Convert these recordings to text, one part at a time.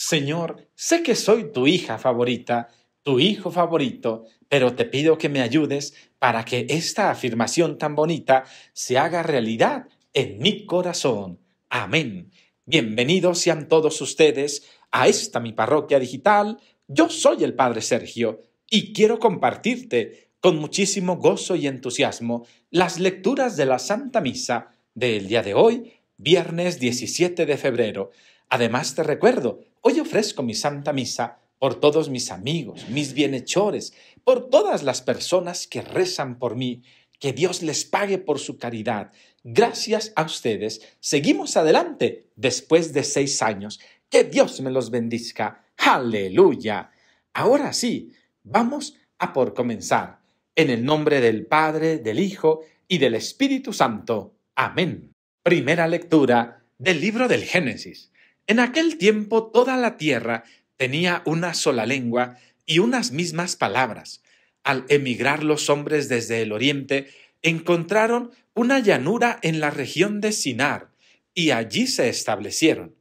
Señor, sé que soy tu hija favorita, tu hijo favorito, pero te pido que me ayudes para que esta afirmación tan bonita se haga realidad en mi corazón. Amén. Bienvenidos sean todos ustedes a esta mi parroquia digital. Yo soy el Padre Sergio y quiero compartirte con muchísimo gozo y entusiasmo las lecturas de la Santa Misa del día de hoy, viernes 17 de febrero. Además te recuerdo Hoy ofrezco mi Santa Misa por todos mis amigos, mis bienhechores, por todas las personas que rezan por mí. Que Dios les pague por su caridad. Gracias a ustedes. Seguimos adelante después de seis años. Que Dios me los bendizca. Aleluya. Ahora sí, vamos a por comenzar. En el nombre del Padre, del Hijo y del Espíritu Santo. Amén. Primera lectura del libro del Génesis. En aquel tiempo toda la tierra tenía una sola lengua y unas mismas palabras. Al emigrar los hombres desde el oriente, encontraron una llanura en la región de Sinar, y allí se establecieron.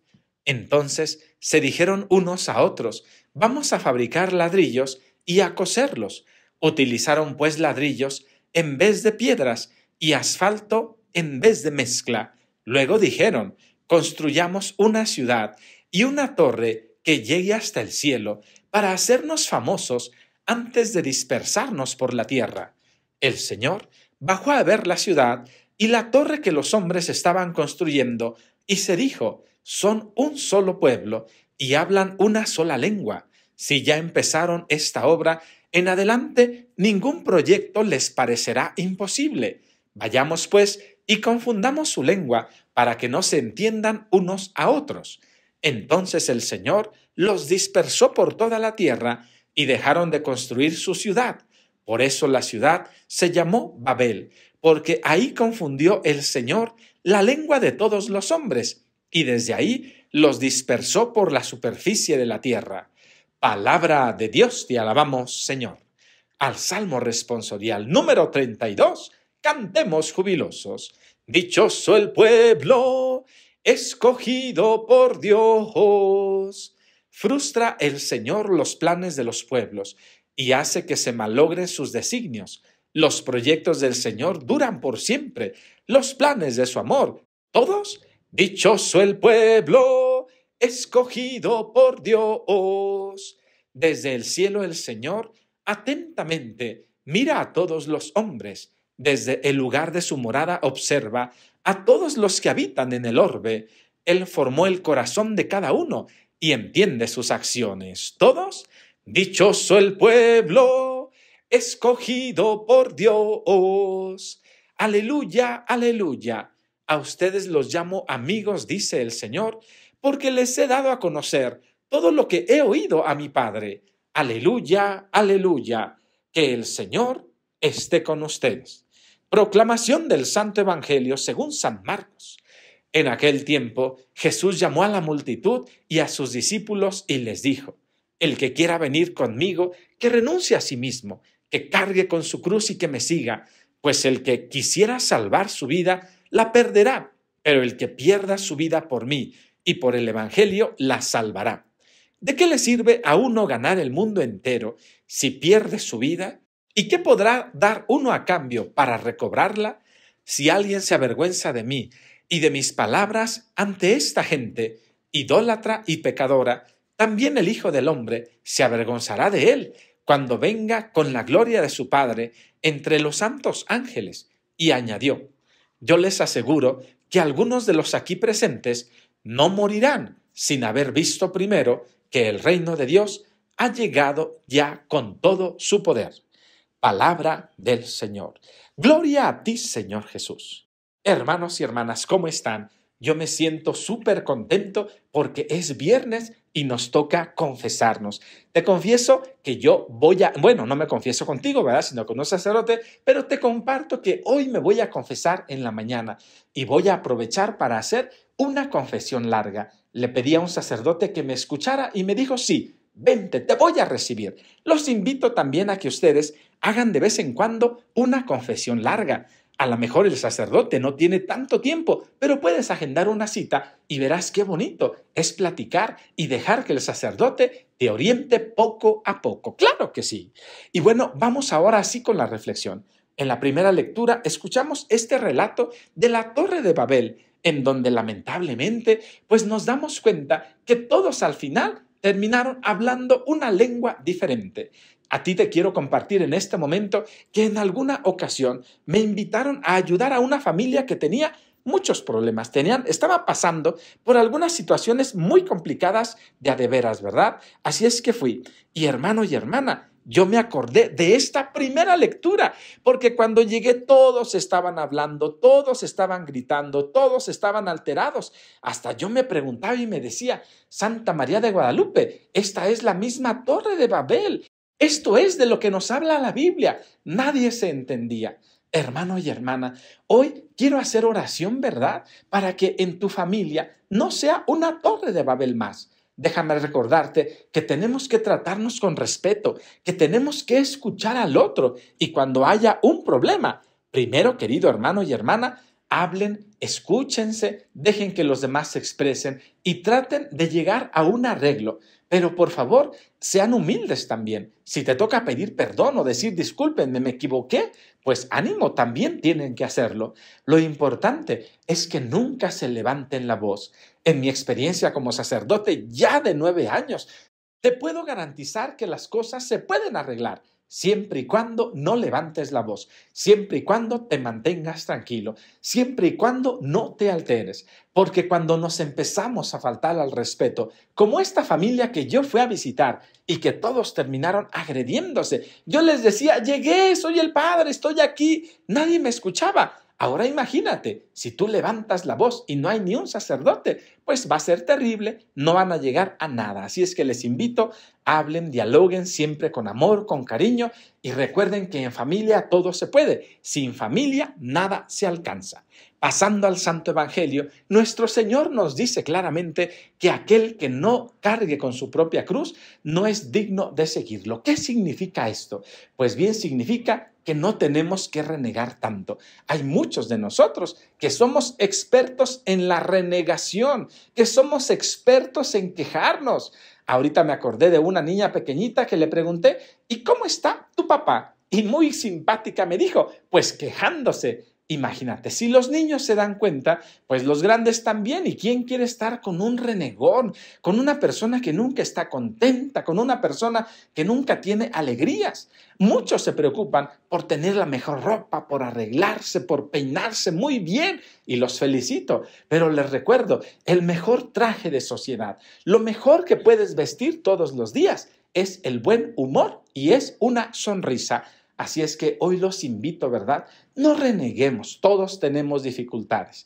Entonces se dijeron unos a otros, vamos a fabricar ladrillos y a coserlos. Utilizaron pues ladrillos en vez de piedras y asfalto en vez de mezcla. Luego dijeron, construyamos una ciudad y una torre que llegue hasta el cielo para hacernos famosos antes de dispersarnos por la tierra. El Señor bajó a ver la ciudad y la torre que los hombres estaban construyendo, y se dijo, son un solo pueblo y hablan una sola lengua. Si ya empezaron esta obra, en adelante ningún proyecto les parecerá imposible. Vayamos, pues, y confundamos su lengua para que no se entiendan unos a otros. Entonces el Señor los dispersó por toda la tierra y dejaron de construir su ciudad. Por eso la ciudad se llamó Babel, porque ahí confundió el Señor la lengua de todos los hombres, y desde ahí los dispersó por la superficie de la tierra. Palabra de Dios te alabamos, Señor. Al Salmo responsorial número 32, cantemos jubilosos. Dichoso el pueblo escogido por Dios. Frustra el Señor los planes de los pueblos y hace que se malogren sus designios. Los proyectos del Señor duran por siempre, los planes de su amor, todos. Dichoso el pueblo escogido por Dios. Desde el cielo el Señor atentamente mira a todos los hombres desde el lugar de su morada observa a todos los que habitan en el orbe. Él formó el corazón de cada uno y entiende sus acciones. Todos, dichoso el pueblo, escogido por Dios. Aleluya, aleluya. A ustedes los llamo amigos, dice el Señor, porque les he dado a conocer todo lo que he oído a mi Padre. Aleluya, aleluya. Que el Señor esté con ustedes. Proclamación del Santo Evangelio según San Marcos. En aquel tiempo Jesús llamó a la multitud y a sus discípulos y les dijo, El que quiera venir conmigo, que renuncie a sí mismo, que cargue con su cruz y que me siga, pues el que quisiera salvar su vida, la perderá, pero el que pierda su vida por mí y por el Evangelio, la salvará. ¿De qué le sirve a uno ganar el mundo entero si pierde su vida? ¿Y qué podrá dar uno a cambio para recobrarla? Si alguien se avergüenza de mí y de mis palabras ante esta gente, idólatra y pecadora, también el Hijo del Hombre se avergonzará de él cuando venga con la gloria de su Padre entre los santos ángeles. Y añadió, yo les aseguro que algunos de los aquí presentes no morirán sin haber visto primero que el reino de Dios ha llegado ya con todo su poder palabra del Señor. Gloria a ti, Señor Jesús. Hermanos y hermanas, ¿cómo están? Yo me siento súper contento porque es viernes y nos toca confesarnos. Te confieso que yo voy a, bueno, no me confieso contigo, ¿verdad? Sino con un sacerdote, pero te comparto que hoy me voy a confesar en la mañana y voy a aprovechar para hacer una confesión larga. Le pedí a un sacerdote que me escuchara y me dijo, sí, vente, te voy a recibir. Los invito también a que ustedes hagan de vez en cuando una confesión larga. A lo mejor el sacerdote no tiene tanto tiempo, pero puedes agendar una cita y verás qué bonito es platicar y dejar que el sacerdote te oriente poco a poco. Claro que sí. Y bueno, vamos ahora así con la reflexión. En la primera lectura escuchamos este relato de la Torre de Babel, en donde lamentablemente pues nos damos cuenta que todos al final terminaron hablando una lengua diferente. A ti te quiero compartir en este momento que en alguna ocasión me invitaron a ayudar a una familia que tenía muchos problemas, tenían, estaba pasando por algunas situaciones muy complicadas de a de veras, ¿verdad? Así es que fui. Y hermano y hermana, yo me acordé de esta primera lectura, porque cuando llegué todos estaban hablando, todos estaban gritando, todos estaban alterados. Hasta yo me preguntaba y me decía, Santa María de Guadalupe, esta es la misma torre de Babel esto es de lo que nos habla la Biblia. Nadie se entendía. Hermano y hermana, hoy quiero hacer oración, ¿verdad? Para que en tu familia no sea una torre de Babel más. Déjame recordarte que tenemos que tratarnos con respeto, que tenemos que escuchar al otro y cuando haya un problema, primero, querido hermano y hermana, hablen, escúchense, dejen que los demás se expresen y traten de llegar a un arreglo. Pero por favor, sean humildes también. Si te toca pedir perdón o decir discúlpenme, me equivoqué, pues ánimo, también tienen que hacerlo. Lo importante es que nunca se levanten la voz. En mi experiencia como sacerdote ya de nueve años, te puedo garantizar que las cosas se pueden arreglar siempre y cuando no levantes la voz, siempre y cuando te mantengas tranquilo, siempre y cuando no te alteres, porque cuando nos empezamos a faltar al respeto, como esta familia que yo fui a visitar y que todos terminaron agrediéndose, yo les decía, llegué, soy el padre, estoy aquí, nadie me escuchaba. Ahora imagínate, si tú levantas la voz y no hay ni un sacerdote, pues va a ser terrible, no van a llegar a nada. Así es que les invito, hablen, dialoguen siempre con amor, con cariño y recuerden que en familia todo se puede, sin familia nada se alcanza. Pasando al Santo Evangelio, nuestro Señor nos dice claramente que aquel que no cargue con su propia cruz no es digno de seguirlo. ¿Qué significa esto? Pues bien, significa que no tenemos que renegar tanto. Hay muchos de nosotros que somos expertos en la renegación, que somos expertos en quejarnos. Ahorita me acordé de una niña pequeñita que le pregunté, ¿y cómo está tu papá? Y muy simpática me dijo, pues quejándose. Imagínate, si los niños se dan cuenta, pues los grandes también. ¿Y quién quiere estar con un renegón, con una persona que nunca está contenta, con una persona que nunca tiene alegrías? Muchos se preocupan por tener la mejor ropa, por arreglarse, por peinarse muy bien, y los felicito, pero les recuerdo, el mejor traje de sociedad, lo mejor que puedes vestir todos los días es el buen humor y es una sonrisa. Así es que hoy los invito, ¿verdad? No reneguemos, todos tenemos dificultades.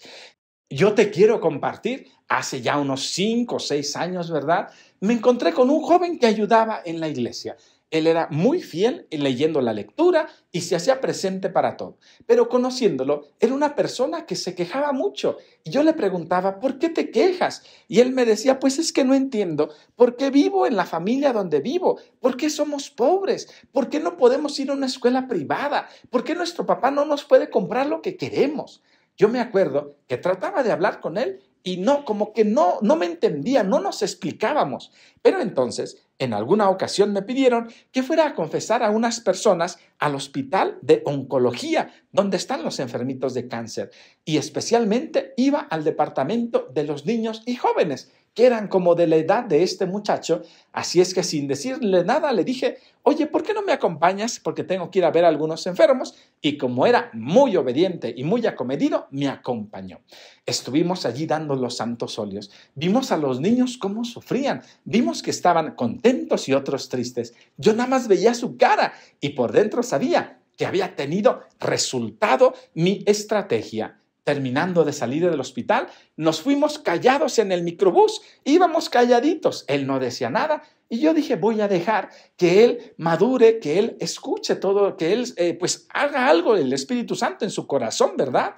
Yo te quiero compartir, hace ya unos cinco o seis años, ¿verdad? Me encontré con un joven que ayudaba en la iglesia. Él era muy fiel leyendo la lectura y se hacía presente para todo. Pero conociéndolo, era una persona que se quejaba mucho. Y yo le preguntaba, ¿por qué te quejas? Y él me decía, pues es que no entiendo por qué vivo en la familia donde vivo, por qué somos pobres, por qué no podemos ir a una escuela privada, por qué nuestro papá no nos puede comprar lo que queremos. Yo me acuerdo que trataba de hablar con él y no, como que no, no me entendía, no nos explicábamos. Pero entonces, en alguna ocasión me pidieron que fuera a confesar a unas personas al hospital de oncología, donde están los enfermitos de cáncer, y especialmente iba al departamento de los niños y jóvenes que eran como de la edad de este muchacho, así es que sin decirle nada le dije, oye, ¿por qué no me acompañas? Porque tengo que ir a ver a algunos enfermos, y como era muy obediente y muy acomedido, me acompañó. Estuvimos allí dando los santos óleos, vimos a los niños cómo sufrían, vimos que estaban contentos y otros tristes. Yo nada más veía su cara y por dentro sabía que había tenido resultado mi estrategia. Terminando de salir del hospital, nos fuimos callados en el microbús, íbamos calladitos, él no decía nada y yo dije, voy a dejar que él madure, que él escuche todo, que él eh, pues haga algo del Espíritu Santo en su corazón, ¿verdad?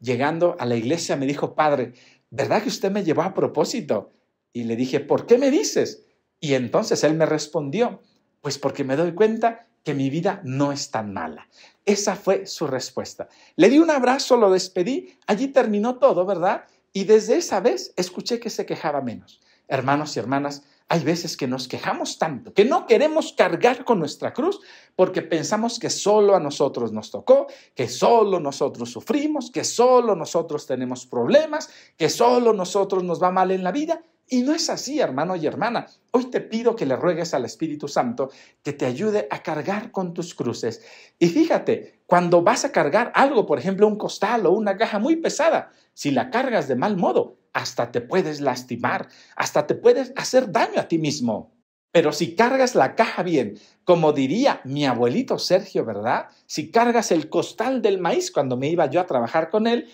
Llegando a la iglesia me dijo, padre, ¿verdad que usted me llevó a propósito? Y le dije, ¿por qué me dices? Y entonces él me respondió, pues porque me doy cuenta que mi vida no es tan mala. Esa fue su respuesta. Le di un abrazo, lo despedí, allí terminó todo, ¿verdad? Y desde esa vez escuché que se quejaba menos. Hermanos y hermanas, hay veces que nos quejamos tanto, que no queremos cargar con nuestra cruz porque pensamos que solo a nosotros nos tocó, que solo nosotros sufrimos, que solo nosotros tenemos problemas, que solo nosotros nos va mal en la vida y no es así, hermano y hermana. Hoy te pido que le ruegues al Espíritu Santo que te ayude a cargar con tus cruces. Y fíjate, cuando vas a cargar algo, por ejemplo, un costal o una caja muy pesada, si la cargas de mal modo, hasta te puedes lastimar, hasta te puedes hacer daño a ti mismo. Pero si cargas la caja bien, como diría mi abuelito Sergio, ¿verdad? Si cargas el costal del maíz cuando me iba yo a trabajar con él,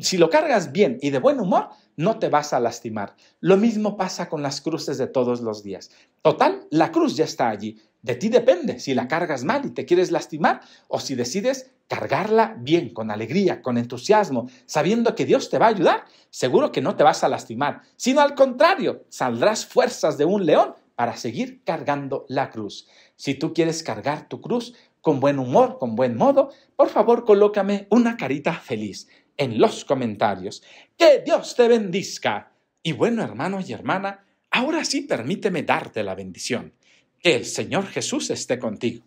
si lo cargas bien y de buen humor, no te vas a lastimar. Lo mismo pasa con las cruces de todos los días. Total, la cruz ya está allí. De ti depende si la cargas mal y te quieres lastimar o si decides cargarla bien, con alegría, con entusiasmo, sabiendo que Dios te va a ayudar, seguro que no te vas a lastimar, sino al contrario, saldrás fuerzas de un león para seguir cargando la cruz. Si tú quieres cargar tu cruz con buen humor, con buen modo, por favor colócame una carita feliz en los comentarios. Que Dios te bendizca! Y bueno, hermano y hermana, ahora sí permíteme darte la bendición. Que el Señor Jesús esté contigo.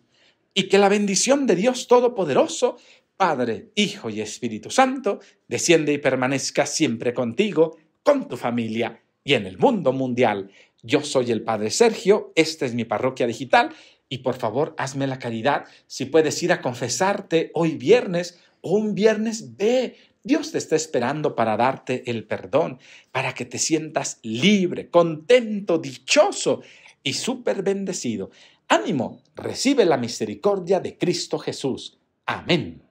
Y que la bendición de Dios Todopoderoso, Padre, Hijo y Espíritu Santo, desciende y permanezca siempre contigo, con tu familia y en el mundo mundial. Yo soy el Padre Sergio, esta es mi parroquia digital y por favor hazme la caridad si puedes ir a confesarte hoy viernes un viernes, ve, Dios te está esperando para darte el perdón, para que te sientas libre, contento, dichoso y súper bendecido. Ánimo, recibe la misericordia de Cristo Jesús. Amén.